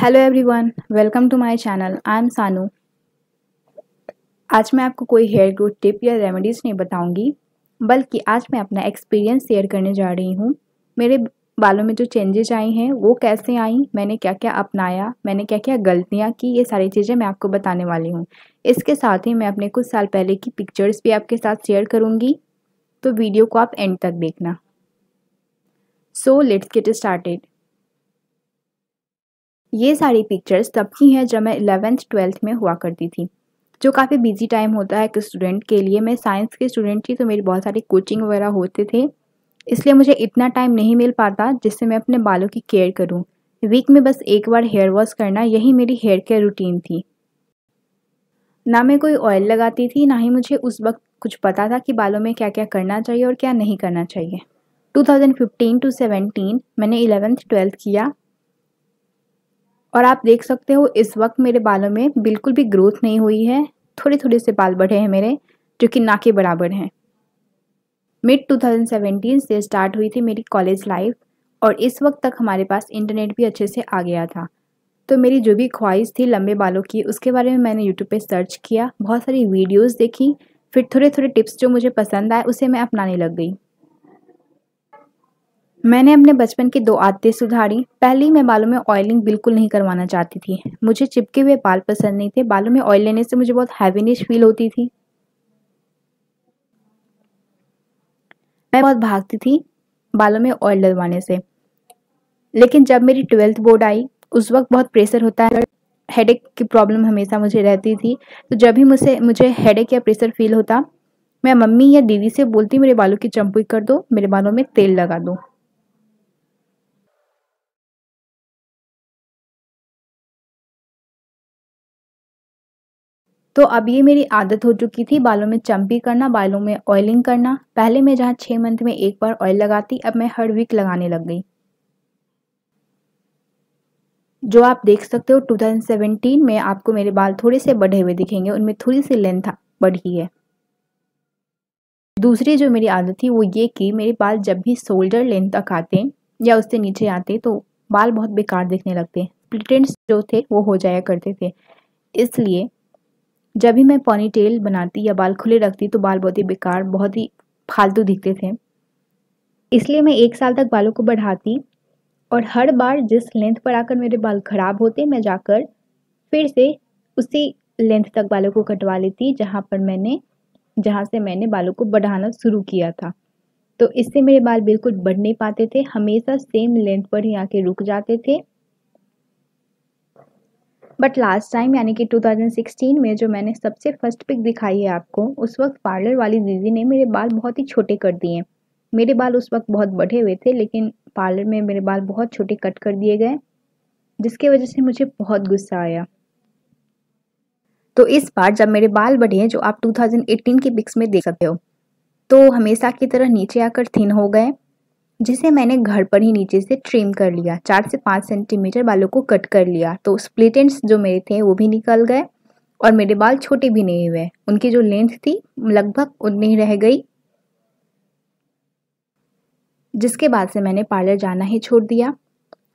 hello everyone welcome to my channel I am Sanu आज मैं आपको कोई हेयर ग्रोथ टिप या रेमेडीज़ नहीं बताऊंगी बल्कि आज मैं अपना एक्सपीरियंस शेयर करने जा रही हूँ मेरे बालों में जो चेंजेज आई हैं वो कैसे आई मैंने क्या क्या अपनाया मैंने क्या क्या गलतियाँ की ये सारी चीज़ें मैं आपको बताने वाली हूँ इसके साथ ही मैं अपने कुछ साल पहले की पिक्चर्स भी आपके साथ शेयर करूँगी तो वीडियो को आप एंड तक देखना सो लेट्स गेट स्टार्टेड ये सारी पिक्चर्स तब की हैं जब मैं इलेवेंथ ट्वेल्थ में हुआ करती थी जो काफ़ी बिजी टाइम होता है एक स्टूडेंट के लिए मैं साइंस के स्टूडेंट थी तो मेरी बहुत सारी कोचिंग वगैरह होते थे इसलिए मुझे इतना टाइम नहीं मिल पाता जिससे मैं अपने बालों की केयर करूँ वीक में बस एक बार हेयर वॉश करना यही मेरी हेयर केयर रूटीन थी ना मैं कोई ऑयल लगाती थी ना ही मुझे उस वक्त कुछ पता था कि बालों में क्या क्या करना चाहिए और क्या नहीं करना चाहिए 2015 टू 17 मैंने इलेवेंथ ट्वेल्थ किया और आप देख सकते हो इस वक्त मेरे बालों में बिल्कुल भी ग्रोथ नहीं हुई है थोड़े थोड़े से बाल बढ़े हैं मेरे जो कि ना के बराबर हैं मिड 2017 से स्टार्ट हुई थी मेरी कॉलेज लाइफ और इस वक्त तक हमारे पास इंटरनेट भी अच्छे से आ गया था तो मेरी जो भी ख्वाहिश थी लंबे बालों की उसके बारे में मैंने यूट्यूब पे सर्च किया बहुत सारी वीडियोस देखी फिर थोड़े थोड़े टिप्स जो मुझे पसंद आए उसे मैं अपनाने लग गई मैंने अपने बचपन की दो आदतें सुधारी पहली मैं बालों में ऑयलिंग बिल्कुल नहीं करवाना चाहती थी मुझे चिपके हुए बाल पसंद नहीं थे बालों में ऑयल लेने से मुझे बहुत हैवीनेस फील होती थी मैं बहुत भागती थी बालों में ऑयल डलवाने से लेकिन जब मेरी ट्वेल्थ बोर्ड आई उस वक्त बहुत प्रेशर होता है हेडेक की प्रॉब्लम हमेशा मुझे रहती थी तो जब भी मुझे मुझे हेडेक या प्रेशर फील होता मैं मम्मी या दीदी से बोलती मेरे बालों की चंपुई कर दो मेरे बालों में तेल लगा दो तो अब ये मेरी आदत हो चुकी थी बालों में चम्पी करना बालों में ऑयलिंग करना पहले मैं जहाँ छः मंथ में एक बार ऑयल लगाती अब मैं हर वीक लगाने लग गई जो आप देख सकते हो 2017 में आपको मेरे बाल थोड़े से बढ़े हुए दिखेंगे उनमें थोड़ी सी लेंथ बढ़ी है दूसरी जो मेरी आदत थी वो ये कि मेरे बाल जब भी शोल्डर लेंथ तक आते या उससे नीचे आते तो बाल बहुत बेकार दिखने लगते प्रिटेंट्स जो थे वो हो जाया करते थे इसलिए जब भी मैं पॉनी टेल बनाती या बाल खुले रखती तो बाल बहुत ही बेकार बहुत ही फालतू दिखते थे इसलिए मैं एक साल तक बालों को बढ़ाती और हर बार जिस लेंथ पर आकर मेरे बाल ख़राब होते मैं जाकर फिर से उसी लेंथ तक बालों को कटवा लेती जहाँ पर मैंने जहाँ से मैंने बालों को बढ़ाना शुरू किया था तो इससे मेरे बाल बिल्कुल बढ़ नहीं पाते थे हमेशा सेम लेंथ पर ही आके रुक जाते थे बट लास्ट टाइम यानी कि 2016 में जो मैंने सबसे फर्स्ट पिक दिखाई है आपको उस वक्त पार्लर वाली दीदी ने मेरे बाल बहुत ही छोटे कर दिए मेरे बाल उस वक्त बहुत बढ़े हुए थे लेकिन पार्लर में मेरे बाल बहुत छोटे कट कर दिए गए जिसके वजह से मुझे बहुत गुस्सा आया तो इस बार जब मेरे बाल बढ़े हैं जो आप 2018 की पिक्स में देख सकते हो तो हमेशा की तरह नीचे आकर थिन हो गए जिसे मैंने घर पर ही नीचे से ट्रिम कर लिया चार से पाँच सेंटीमीटर बालों को कट कर लिया तो स्प्लिटेंट्स जो मेरे थे वो भी निकल गए और मेरे बाल छोटे भी नहीं हुए उनकी जो लेंथ थी लगभग उतनी ही रह गई जिसके बाद से मैंने पार्लर जाना ही छोड़ दिया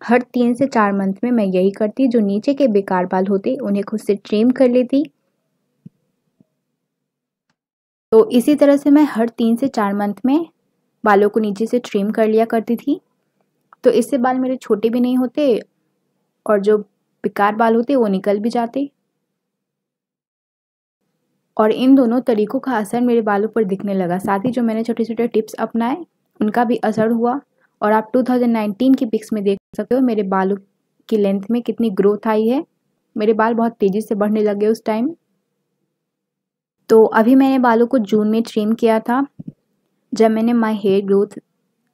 हर तीन से चार मंथ में मैं यही करती जो नीचे के बेकार बाल होते उन्हें खुद से ट्रिम कर लेती तो इसी तरह से मैं हर तीन से चार मंथ में बालों को नीचे से ट्रिम कर लिया करती थी तो इससे बाल मेरे छोटे भी नहीं होते और जो बेकार बाल होते वो निकल भी जाते और इन दोनों तरीकों का असर मेरे बालों पर दिखने लगा साथ ही जो मैंने छोटे छोटे टिप्स अपनाए उनका भी असर हुआ और आप 2019 की पिक्स में देख सकते हो मेरे बालों की लेंथ में कितनी ग्रोथ आई है मेरे बाल बहुत तेज़ी से बढ़ने लगे उस टाइम तो अभी मैंने बालों को जून में ट्रिम किया था जब मैंने माई हेयर ग्रोथ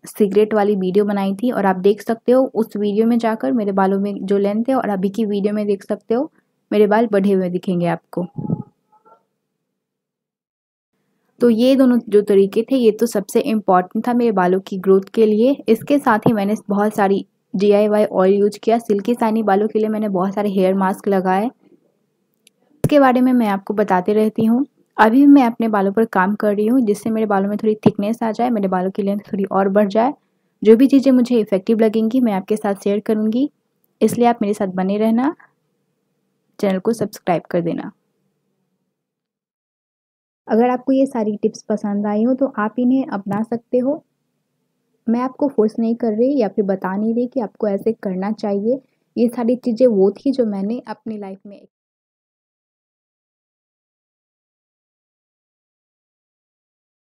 सिगरेट वाली वीडियो बनाई थी और आप देख सकते हो उस वीडियो में जाकर मेरे बालों में जो लेंथ है और अभी की वीडियो में देख सकते हो मेरे बाल बढ़े हुए दिखेंगे आपको तो ये दोनों जो तरीके थे ये तो सबसे इम्पॉर्टेंट था मेरे बालों की ग्रोथ के लिए इसके साथ ही मैंने बहुत सारी डी ऑयल यूज किया सिल्की साइनी बालों के लिए मैंने बहुत सारे हेयर मास्क लगाए इसके बारे में मैं आपको बताते रहती हूँ अभी मैं अपने बालों पर काम कर रही हूँ जिससे मेरे बालों में थोड़ी थिकनेस आ जाए मेरे बालों की लेंथ थोड़ी और बढ़ जाए जो भी चीज़ें मुझे इफ़ेक्टिव लगेंगी मैं आपके साथ शेयर करूँगी इसलिए आप मेरे साथ बने रहना चैनल को सब्सक्राइब कर देना अगर आपको ये सारी टिप्स पसंद आई हो तो आप इन्हें अपना सकते हो मैं आपको फोर्स नहीं कर रही या फिर बता नहीं रही कि आपको ऐसे करना चाहिए ये सारी चीज़ें वो थी जो मैंने अपनी लाइफ में